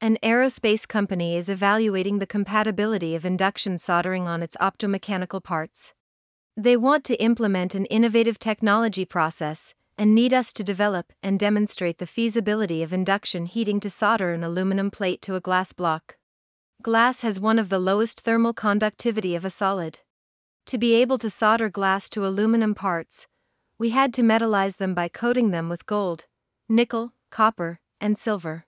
An aerospace company is evaluating the compatibility of induction soldering on its optomechanical parts. They want to implement an innovative technology process and need us to develop and demonstrate the feasibility of induction heating to solder an aluminum plate to a glass block. Glass has one of the lowest thermal conductivity of a solid. To be able to solder glass to aluminum parts, we had to metallize them by coating them with gold, nickel, copper, and silver.